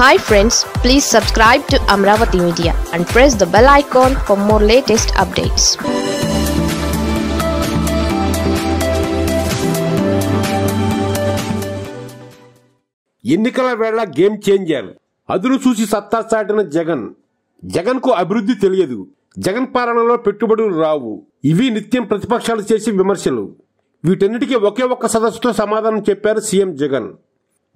hi friends please subscribe to Amaravati media and press the bell icon for more latest updates ఎన్నికల వేళ game changer అదును చూసి సత్తా సాటిన జగన్ జగన్కు అభివృద్ధి తెలియదు జగన్ పాలనలో పెట్టుబడులు రావు ఇవి నిత్యం ప్రతిపక్షాలు చేసే విమర్శలు వీటన్నిటికీ ఒకే ఒక్క సదస్సుతో సమాధానం చెప్పారు సీఎం జగన్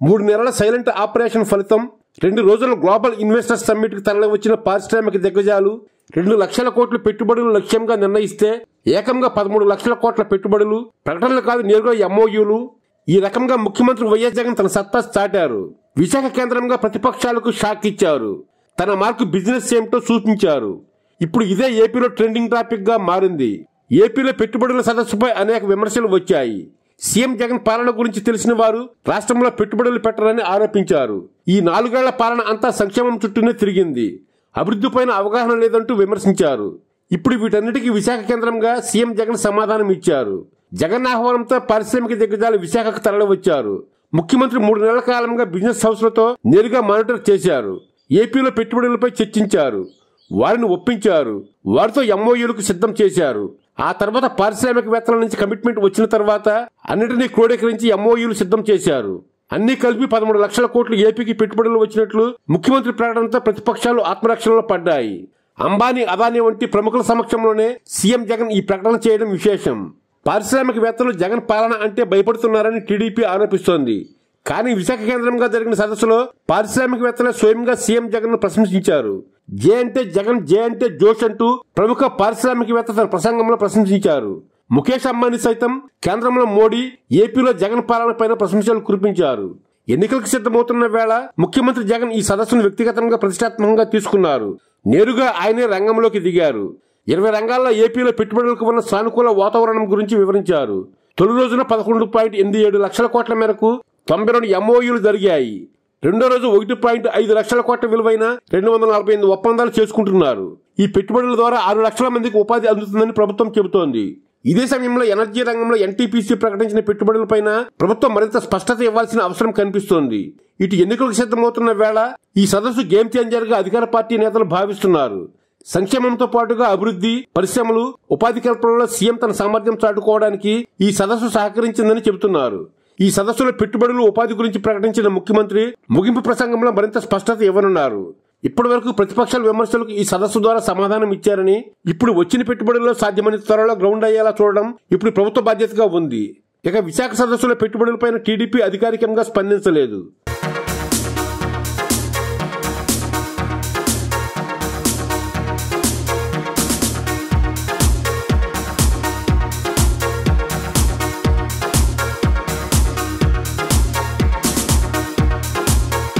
మూడు నెలల సైలెంట్ ఆపరేషన్ ఫలితం రెండు రోజుల గ్లోబల్ ఇన్వెస్టర్స్ సమ్మిట్కి తరలివచ్చిన పారిశ్రామిక దిగ్గజాలు రెండు లక్షల కోట్ల పెట్టుబడులు లక్ష్యంగా నిర్ణయిస్తే ఏకంగా పదమూడు లక్షల కోట్ల పెట్టుబడులు ప్రకటనలు కాదు నేరుగా ఎంఓయూలు ఈ రకంగా ముఖ్యమంత్రి వైఎస్ జగన్ తన సత్తా చాటారు విశాఖ కేంద్రంగా ప్రతిపక్షాలకు షాక్ ఇచ్చారు తన మార్కు బిజినెస్ ఏమిటో సూచించారు ఇప్పుడు ఇదే ఏపీలో ట్రెండింగ్ టాపిక్ గా మారింది ఏపీలో పెట్టుబడుల సదస్సుపై అనేక విమర్శలు వచ్చాయి సీఎం జగన్ పాలన గురించి తెలిసిన వారు రాష్ట్రంలో పెట్టుబడులు పెట్టరని ఆరోపించారు ఈ నాలుగేళ్ల పాలన అంతా సంక్షేమం చుట్టూనే తిరిగింది అభివృద్ధిపైన అవగాహన లేదంటూ విమర్శించారు ఇప్పుడు వీటన్నిటికీ విశాఖ కేంద్రంగా సీఎం జగన్ సమాధానం ఇచ్చారు జగన్ ఆహ్వానంతో పారిశ్రామిక దిగ్గజాలు విశాఖకు తరలివచ్చారు ముఖ్యమంత్రి మూడు నెలల కాలంగా బిజినెస్ హౌస్లతో నేరుగా మానిటర్ చేశారు ఏపీలో పెట్టుబడులపై చర్చించారు వారిని ఒప్పించారు వారితో ఎంఓయూలకు సిద్ధం చేశారు ఆ తర్వాత పారిశ్రామికవేత్తల నుంచి కమిట్మెంట్ వచ్చిన తర్వాత అన్నిటినీ క్రోడీకరించి ఎంఓయూలు సిద్ధం చేశారు అన్ని కలిపి పదమూడు లక్షల కోట్లు ఏపీకి పెట్టుబడులు వచ్చినట్లు ముఖ్యమంత్రి ప్రకటనతో ప్రతిపక్షాలు ఆత్మరక్షణలో పడ్డాయి అంబానీ అదానీ వంటి ప్రముఖుల సమక్షంలోనే సీఎం జగన్ ఈ ప్రకటన చేయడం విశేషం పారిశ్రామికవేత్తలు జగన్ పాలన అంటే భయపడుతున్నారని టీడీపీ ఆరోపిస్తోంది కానీ విశాఖ కేంద్రంగా జరిగిన సదస్సులో పారిశ్రామికవేత్తలే స్వయంగా సీఎం జగన్ను ప్రశంసించారు జే జగన్ జే జోష్ అంటూ ప్రముఖ పారిశ్రామికవేత్త తన ప్రసంగంలో ప్రశంసించారు ముఖేష్ అంబానీ సైతం కేంద్రంలో మోడీ ఏపీలో జగన్ పైన ప్రశంసలు కురిపించారు ఎన్నికలకు సిద్ధమవుతున్న వేళ ముఖ్యమంత్రి జగన్ ఈ సదస్సును వ్యక్తిగతంగా ప్రతిష్టాత్మకంగా తీసుకున్నారు నేరుగా ఆయనే రంగంలోకి దిగారు ఇరవై రంగాల్లో ఏపీలో పెట్టుబడులకు ఉన్న సానుకూల వాతావరణం గురించి వివరించారు తొలి రోజున పదకొండు పాయింట్ ఎనిమిది ఏడు లక్షల కోట్ల మేరకు తొంభై రెండు ఎంఓయూలు జరిగాయి రెండో రోజు ఒకటి పాయింట్ ఐదు లక్షల కోట్ల విలువైన రెండు వందల నలభై ఎనిమిది ఒప్పందాలు చేసుకుంటున్నారు ఈ పెట్టుబడుల ద్వారా ఆరు లక్షల మందికి ఉపాధి అందుతుందని ప్రభుత్వం చెబుతోంది ఇదే సమయంలో ఎనర్జీ రంగంలో ఎన్టీపీసీ ప్రకటించిన పెట్టుబడులపైన ప్రభుత్వం మరింత స్పష్టత ఇవ్వాల్సిన అవసరం కనిపిస్తోంది ఇటు ఎన్నికలకు సిద్ధమవుతున్న వేళ ఈ సదస్సు గేమ్ చేంజర్ గా అధికార పార్టీ నేతలు భావిస్తున్నారు సంక్షేమంతో పాటుగా అభివృద్ధి పరిశ్రమలు ఉపాధి కల్పనలో సీఎం తన సామర్థ్యం చాటుకోవడానికి ఈ సదస్సు సహకరించిందని చెబుతున్నారు ఈ సదస్సులో పెట్టుబడులు ఉపాధి గురించి ప్రకటించిన ముఖ్యమంత్రి ముగింపు ప్రసంగంలో మరింత స్పష్టత ఇవ్వనున్నారు ఇప్పటి వరకు ప్రతిపక్షాల విమర్శలకు ఈ సదస్సు ద్వారా సమాధానం ఇచ్చారని ఇప్పుడు వచ్చిన పెట్టుబడుల్లో సాధ్యమైన త్వరలో గ్రౌండ్ అయ్యేలా చూడడం ఇప్పుడు ప్రభుత్వ బాధ్యతగా ఉంది ఇక విశాఖ సదస్సులో పెట్టుబడులపైన టీడీపీ అధికారికంగా స్పందించలేదు